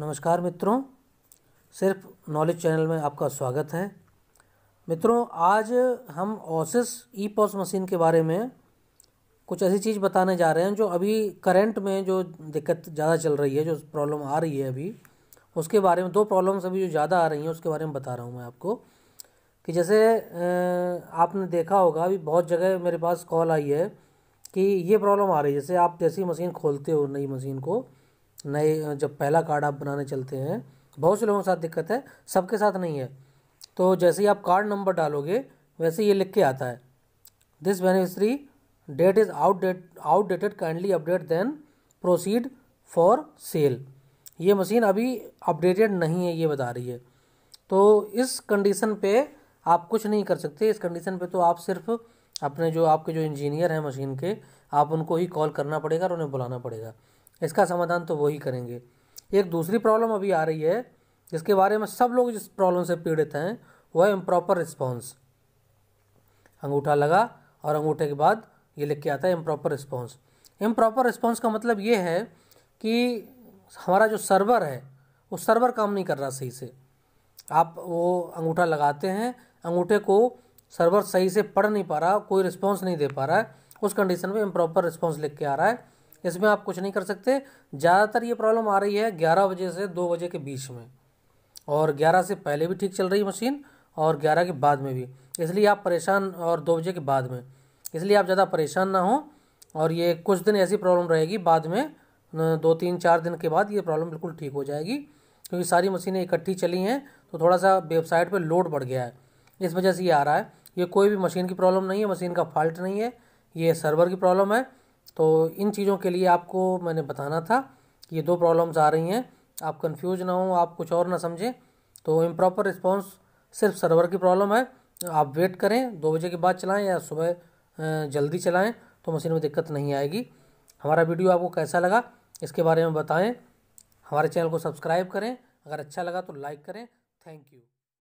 नमस्कार मित्रों सिर्फ नॉलेज चैनल में आपका स्वागत है मित्रों आज हम ओसिस ई पॉस मशीन के बारे में कुछ ऐसी चीज़ बताने जा रहे हैं जो अभी करंट में जो दिक्कत ज़्यादा चल रही है जो प्रॉब्लम आ रही है अभी उसके बारे में दो प्रॉब्लम्स अभी जो ज़्यादा आ रही हैं उसके बारे में बता रहा हूँ मैं आपको कि जैसे आपने देखा होगा अभी बहुत जगह मेरे पास कॉल आई है कि ये प्रॉब्लम आ रही है जैसे आप जैसी मशीन खोलते हो नई मशीन को नए जब पहला कार्ड आप बनाने चलते हैं बहुत से लोगों के साथ दिक्कत है सबके साथ नहीं है तो जैसे ही आप कार्ड नंबर डालोगे वैसे ये लिख के आता है this beneficiary date is out date outdated kindly update then proceed for sale ये मशीन अभी अपडेटेड नहीं है ये बता रही है तो इस कंडीशन पे आप कुछ नहीं कर सकते इस कंडीशन पे तो आप सिर्फ अपने जो आपके जो इंजीनियर हैं मशीन के आप उनको ही कॉल करना पड़ेगा और उन्हें बुलाना पड़ेगा इसका समाधान तो वही करेंगे एक दूसरी प्रॉब्लम अभी आ रही है जिसके बारे में सब लोग जिस प्रॉब्लम से पीड़ित हैं वह है इम्प्रॉपर रिस्पॉन्स अंगूठा लगा और अंगूठे के बाद ये लिख के आता है इम्प्रॉपर रिस्पॉन्स इम्प्रॉपर रिस्पॉन्स का मतलब ये है कि हमारा जो सर्वर है वो सर्वर काम नहीं कर रहा सही से आप वो अंगूठा लगाते हैं अंगूठे को सर्वर सही से पढ़ नहीं पा रहा कोई रिस्पॉन्स नहीं दे पा रहा है उस कंडीशन में इम्प्रॉपर रिस्पॉन्स लिख के आ रहा है इसमें आप कुछ नहीं कर सकते ज़्यादातर ये प्रॉब्लम आ रही है ग्यारह बजे से दो बजे के बीच में और ग्यारह से पहले भी ठीक चल रही मशीन और ग्यारह के बाद में भी इसलिए आप परेशान और दो बजे के बाद में इसलिए आप ज़्यादा परेशान ना हों और ये कुछ दिन ऐसी प्रॉब्लम रहेगी बाद में दो तीन चार दिन के बाद ये प्रॉब्लम बिल्कुल ठीक हो जाएगी क्योंकि सारी मशीनें इकट्ठी चली हैं तो थोड़ा सा वेबसाइट पर लोड बढ़ गया है इस वजह से ये आ रहा है ये कोई भी मशीन की प्रॉब्लम नहीं है मशीन का फॉल्ट नहीं है ये सर्वर की प्रॉब्लम है तो इन चीज़ों के लिए आपको मैंने बताना था कि ये दो प्रॉब्लम्स आ रही हैं आप कंफ्यूज ना हो आप कुछ और ना समझें तो इम्प्रॉपर रिस्पॉन्स सिर्फ सर्वर की प्रॉब्लम है आप वेट करें दो बजे के बाद चलाएं या सुबह जल्दी चलाएं तो मशीन में दिक्कत नहीं आएगी हमारा वीडियो आपको कैसा लगा इसके बारे में बताएँ हमारे चैनल को सब्सक्राइब करें अगर अच्छा लगा तो लाइक करें थैंक यू